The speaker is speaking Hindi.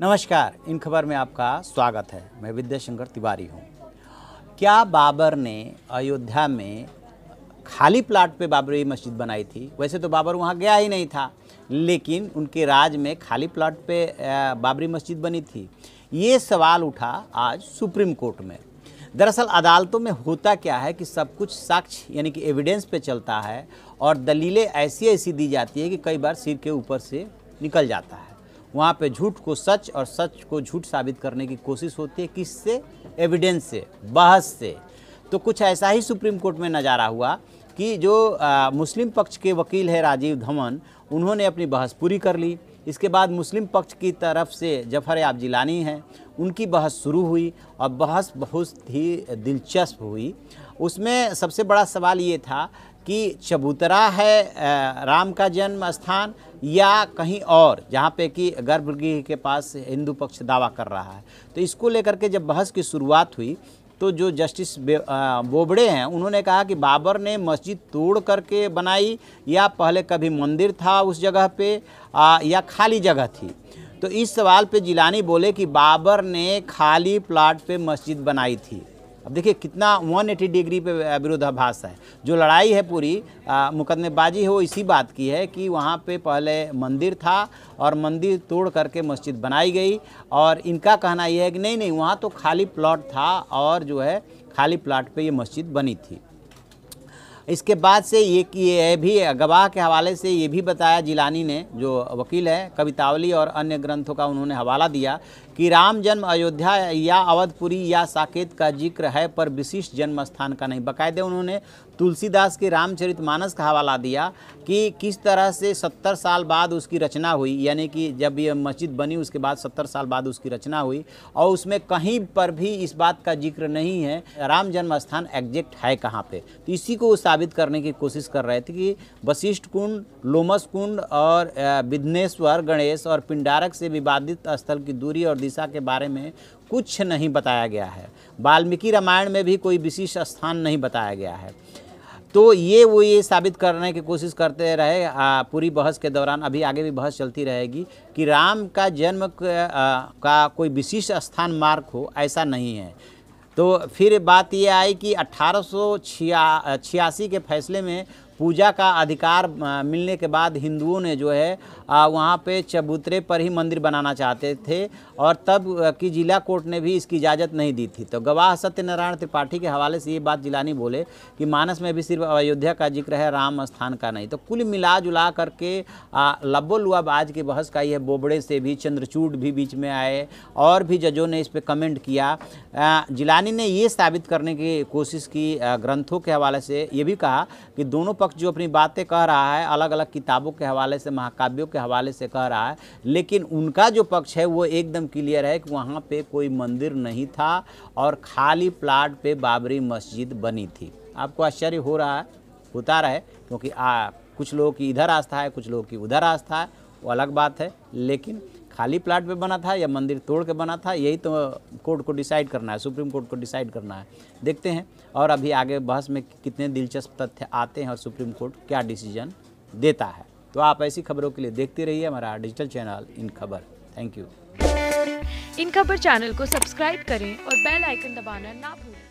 नमस्कार इन खबर में आपका स्वागत है मैं विद्याशंकर तिवारी हूँ क्या बाबर ने अयोध्या में खाली प्लाट पे बाबरी मस्जिद बनाई थी वैसे तो बाबर वहाँ गया ही नहीं था लेकिन उनके राज में खाली प्लाट पे बाबरी मस्जिद बनी थी ये सवाल उठा आज सुप्रीम कोर्ट में दरअसल अदालतों में होता क्या है कि सब कुछ साक्ष्य यानी कि एविडेंस पे चलता है और दलीलें ऐसी ऐसी दी जाती है कि कई बार सिर के ऊपर से निकल जाता है वहाँ पे झूठ को सच और सच को झूठ साबित करने की कोशिश होती है किससे एविडेंस से बहस से तो कुछ ऐसा ही सुप्रीम कोर्ट में नज़ारा हुआ कि जो आ, मुस्लिम पक्ष के वकील है राजीव धवन उन्होंने अपनी बहस पूरी कर ली इसके बाद मुस्लिम पक्ष की तरफ से जफर आब जिलानी हैं उनकी बहस शुरू हुई और बहस बहुत ही दिलचस्प हुई उसमें सबसे बड़ा सवाल ये था कि चबूतरा है राम का जन्म स्थान या कहीं और जहाँ पे कि गर्भगृह के पास हिंदू पक्ष दावा कर रहा है तो इसको लेकर के जब बहस की शुरुआत हुई तो जो जस्टिस बोबड़े हैं उन्होंने कहा कि बाबर ने मस्जिद तोड़ करके बनाई या पहले कभी मंदिर था उस जगह पे आ, या खाली जगह थी तो इस सवाल पे जिलानी बोले कि बाबर ने खाली प्लाट पे मस्जिद बनाई थी अब देखिए कितना 180 डिग्री पे विरोधाभास है जो लड़ाई है पूरी मुकदमेबाजी है वो इसी बात की है कि वहाँ पे पहले मंदिर था और मंदिर तोड़ करके मस्जिद बनाई गई और इनका कहना यह है कि नहीं नहीं वहाँ तो खाली प्लॉट था और जो है खाली प्लाट पे ये मस्जिद बनी थी इसके बाद से ये कि ये भी गवाह के हवाले से ये भी बताया जिलानी ने जो वकील है कवितावली और अन्य ग्रंथों का उन्होंने हवाला दिया कि राम जन्म अयोध्या या अवधपुरी या साकेत का जिक्र है पर विशिष्ट जन्म स्थान का नहीं बकायदे उन्होंने तुलसीदास के रामचरित मानस का हवाला दिया कि किस तरह से सत्तर साल बाद उसकी रचना हुई यानी कि जब ये मस्जिद बनी उसके बाद सत्तर साल बाद उसकी रचना हुई और उसमें कहीं पर भी इस बात का जिक्र नहीं है राम जन्म स्थान एग्जैक्ट है कहाँ पे तो इसी को साबित करने की कोशिश कर रहे थे कि वशिष्ठ कुंड लोमस कुंड और विघ्नेश्वर गणेश और पिंडारक से विवादित स्थल की दूरी और दिशा के बारे में कुछ नहीं बताया गया है वाल्मीकि रामायण में भी कोई विशेष स्थान नहीं बताया गया है तो ये वो ये साबित करने की कोशिश करते रहे आ, पूरी बहस के दौरान अभी आगे भी बहस चलती रहेगी कि राम का जन्म का, का कोई विशिष्ट स्थान मार्क हो ऐसा नहीं है तो फिर बात ये आई कि अट्ठारह के फैसले में पूजा का अधिकार मिलने के बाद हिंदुओं ने जो है वहाँ पे चबूतरे पर ही मंदिर बनाना चाहते थे और तब की जिला कोर्ट ने भी इसकी इजाज़त नहीं दी थी तो गवाह सत्यनारायण त्रिपाठी के हवाले से ये बात जिलानी बोले कि मानस में भी सिर्फ अयोध्या का जिक्र है राम स्थान का नहीं तो कुल मिला जुला करके लब्बो लुआब आज के बहस का ये बोबड़े से भी चंद्रचूड भी बीच में आए और भी जजों ने इस पर कमेंट किया जिलानी ने ये साबित करने की कोशिश की ग्रंथों के हवाले से ये भी कहा कि दोनों पक्ष जो अपनी बातें कह रहा है अलग अलग किताबों के हवाले से महाकाव्यों के हवाले से कह रहा है लेकिन उनका जो पक्ष है वो एकदम क्लियर है कि वहाँ पे कोई मंदिर नहीं था और खाली प्लाट पे बाबरी मस्जिद बनी थी आपको आश्चर्य हो रहा है होता रहे क्योंकि आ, कुछ लोगों की इधर आस्था है कुछ लोगों की उधर आस्था है वो अलग बात है लेकिन खाली प्लाट पे बना था या मंदिर तोड़ के बना था यही तो कोर्ट को डिसाइड करना है सुप्रीम कोर्ट को डिसाइड करना है देखते हैं और अभी आगे बहस में कितने दिलचस्प तथ्य आते हैं और सुप्रीम कोर्ट क्या डिसीजन देता है तो आप ऐसी खबरों के लिए देखते रहिए हमारा डिजिटल चैनल इन खबर थैंक यू इन खबर चैनल को सब्सक्राइब करें और बेल आइकन दबाना ना भूलें